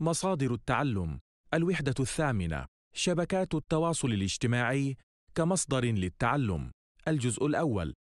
مصادر التعلم الوحدة الثامنة شبكات التواصل الاجتماعي كمصدر للتعلم الجزء الأول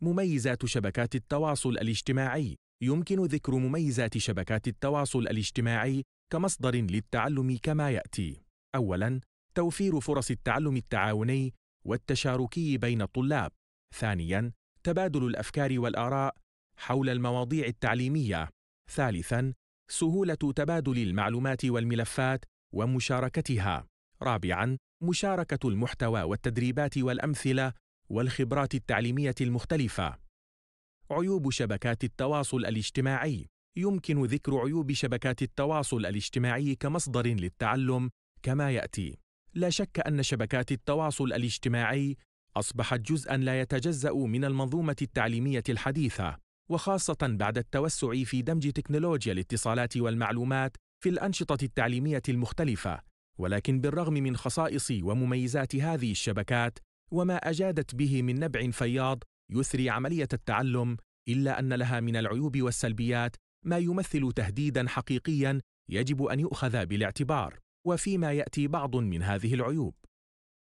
مميزات شبكات التواصل الاجتماعي يمكن ذكر مميزات شبكات التواصل الاجتماعي كمصدر للتعلم كما يأتي أولاً توفير فرص التعلم التعاوني والتشاركي بين الطلاب ثانياً تبادل الأفكار والآراء حول المواضيع التعليمية ثالثاً سهولة تبادل المعلومات والملفات ومشاركتها. رابعاً، مشاركة المحتوى والتدريبات والأمثلة والخبرات التعليمية المختلفة. عيوب شبكات التواصل الاجتماعي يمكن ذكر عيوب شبكات التواصل الاجتماعي كمصدر للتعلم كما ياتي لا شك ان شبكات التواصل الاجتماعي اصبحت جزءا لا يتجزا من المنظومه التعليميه الحديثه وخاصة بعد التوسع في دمج تكنولوجيا الاتصالات والمعلومات في الأنشطة التعليمية المختلفة، ولكن بالرغم من خصائص ومميزات هذه الشبكات وما أجادت به من نبع فياض يثري عملية التعلم، إلا أن لها من العيوب والسلبيات ما يمثل تهديدا حقيقيا يجب أن يؤخذ بالاعتبار، وفيما يأتي بعض من هذه العيوب.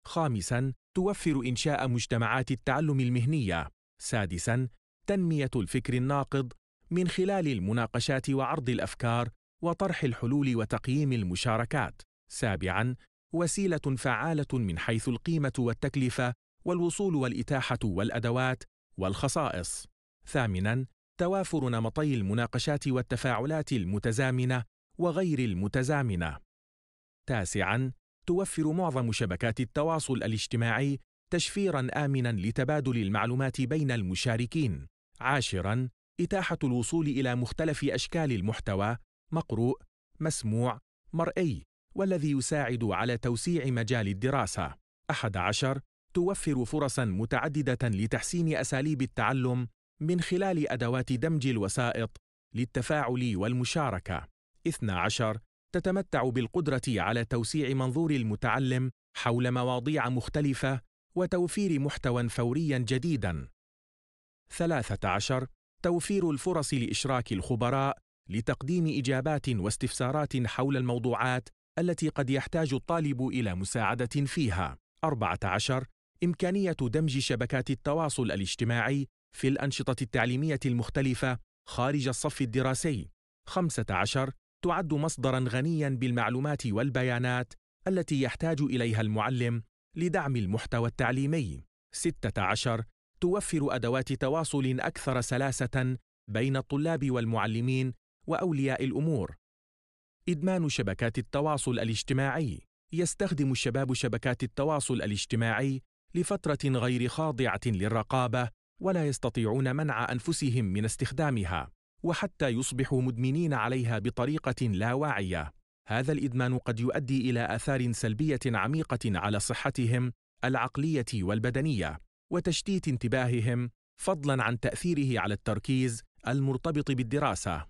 خامساً توفر إنشاء مجتمعات التعلم المهنية. سادساً تنميه الفكر الناقض من خلال المناقشات وعرض الافكار وطرح الحلول وتقييم المشاركات سابعا وسيله فعاله من حيث القيمه والتكلفه والوصول والاتاحه والادوات والخصائص ثامنا توافر نمطي المناقشات والتفاعلات المتزامنه وغير المتزامنه تاسعا توفر معظم شبكات التواصل الاجتماعي تشفيرا امنا لتبادل المعلومات بين المشاركين عاشراً إتاحة الوصول إلى مختلف أشكال المحتوى مقروء، مسموع، مرئي، والذي يساعد على توسيع مجال الدراسة. أحد عشر توفر فرصاً متعددة لتحسين أساليب التعلم من خلال أدوات دمج الوسائط للتفاعل والمشاركة. 12 تتمتع بالقدرة على توسيع منظور المتعلم حول مواضيع مختلفة وتوفير محتوى فوريا جديدا 13 توفير الفرص لإشراك الخبراء لتقديم إجابات واستفسارات حول الموضوعات التي قد يحتاج الطالب إلى مساعدة فيها 14 إمكانية دمج شبكات التواصل الاجتماعي في الأنشطة التعليمية المختلفة خارج الصف الدراسي 15 تعد مصدرا غنيا بالمعلومات والبيانات التي يحتاج إليها المعلم لدعم المحتوى التعليمي 16 توفر ادوات تواصل اكثر سلاسه بين الطلاب والمعلمين واولياء الامور ادمان شبكات التواصل الاجتماعي يستخدم الشباب شبكات التواصل الاجتماعي لفتره غير خاضعه للرقابه ولا يستطيعون منع انفسهم من استخدامها وحتى يصبحوا مدمنين عليها بطريقه لا واعيه هذا الادمان قد يؤدي الى اثار سلبيه عميقه على صحتهم العقليه والبدنيه وتشتيت انتباههم فضلا عن تاثيره على التركيز المرتبط بالدراسه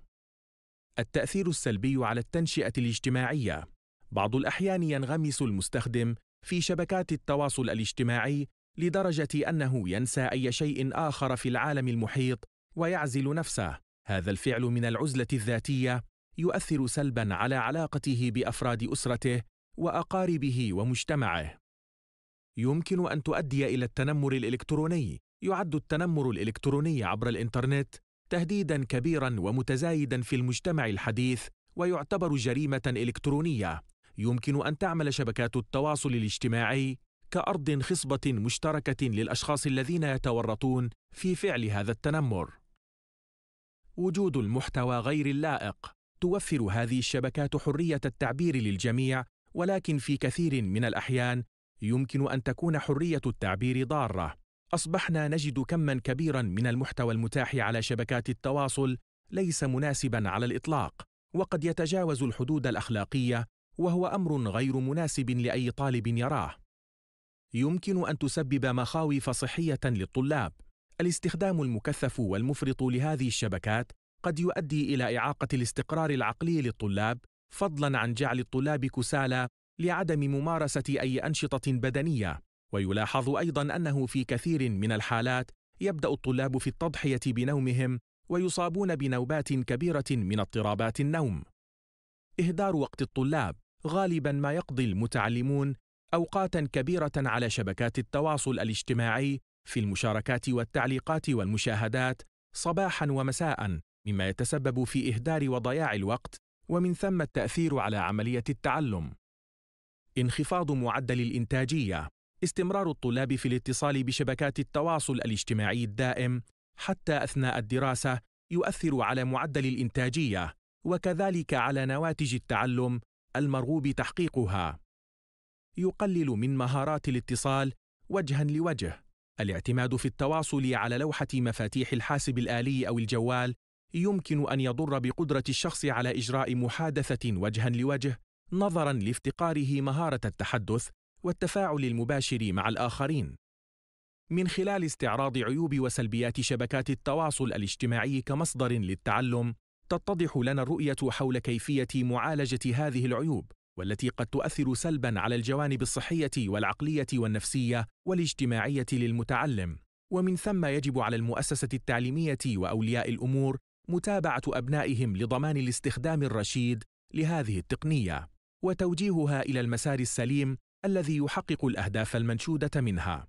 التاثير السلبي على التنشئه الاجتماعيه بعض الاحيان ينغمس المستخدم في شبكات التواصل الاجتماعي لدرجه انه ينسى اي شيء اخر في العالم المحيط ويعزل نفسه هذا الفعل من العزله الذاتيه يؤثر سلبا على علاقته بافراد اسرته واقاربه ومجتمعه يمكن أن تؤدي إلى التنمر الإلكتروني يعد التنمر الإلكتروني عبر الإنترنت تهديدًا كبيرًا ومتزايدًا في المجتمع الحديث ويعتبر جريمة إلكترونية يمكن أن تعمل شبكات التواصل الاجتماعي كأرض خصبة مشتركة للأشخاص الذين يتورطون في فعل هذا التنمر. وجود المحتوى غير اللائق توفر هذه الشبكات حرية التعبير للجميع ولكن في كثير من الأحيان يمكن ان تكون حريه التعبير ضاره اصبحنا نجد كما كبيرا من المحتوى المتاح على شبكات التواصل ليس مناسبا على الاطلاق وقد يتجاوز الحدود الاخلاقيه وهو امر غير مناسب لاي طالب يراه يمكن ان تسبب مخاوف صحيه للطلاب الاستخدام المكثف والمفرط لهذه الشبكات قد يؤدي الى اعاقه الاستقرار العقلي للطلاب فضلا عن جعل الطلاب كسالى لعدم ممارسة أي أنشطة بدنية ويلاحظ أيضا أنه في كثير من الحالات يبدأ الطلاب في التضحية بنومهم ويصابون بنوبات كبيرة من اضطرابات النوم إهدار وقت الطلاب غالبا ما يقضي المتعلمون أوقاتا كبيرة على شبكات التواصل الاجتماعي في المشاركات والتعليقات والمشاهدات صباحا ومساء مما يتسبب في إهدار وضياع الوقت ومن ثم التأثير على عملية التعلم انخفاض معدل الإنتاجية استمرار الطلاب في الاتصال بشبكات التواصل الاجتماعي الدائم حتى أثناء الدراسة يؤثر على معدل الإنتاجية وكذلك على نواتج التعلم المرغوب تحقيقها يقلل من مهارات الاتصال وجها لوجه الاعتماد في التواصل على لوحة مفاتيح الحاسب الآلي أو الجوال يمكن أن يضر بقدرة الشخص على إجراء محادثة وجها لوجه نظرا لافتقاره مهاره التحدث والتفاعل المباشر مع الاخرين من خلال استعراض عيوب وسلبيات شبكات التواصل الاجتماعي كمصدر للتعلم تتضح لنا الرؤيه حول كيفيه معالجه هذه العيوب والتي قد تؤثر سلبا على الجوانب الصحيه والعقليه والنفسيه والاجتماعيه للمتعلم ومن ثم يجب على المؤسسه التعليميه واولياء الامور متابعه ابنائهم لضمان الاستخدام الرشيد لهذه التقنيه وتوجيهها إلى المسار السليم الذي يحقق الأهداف المنشودة منها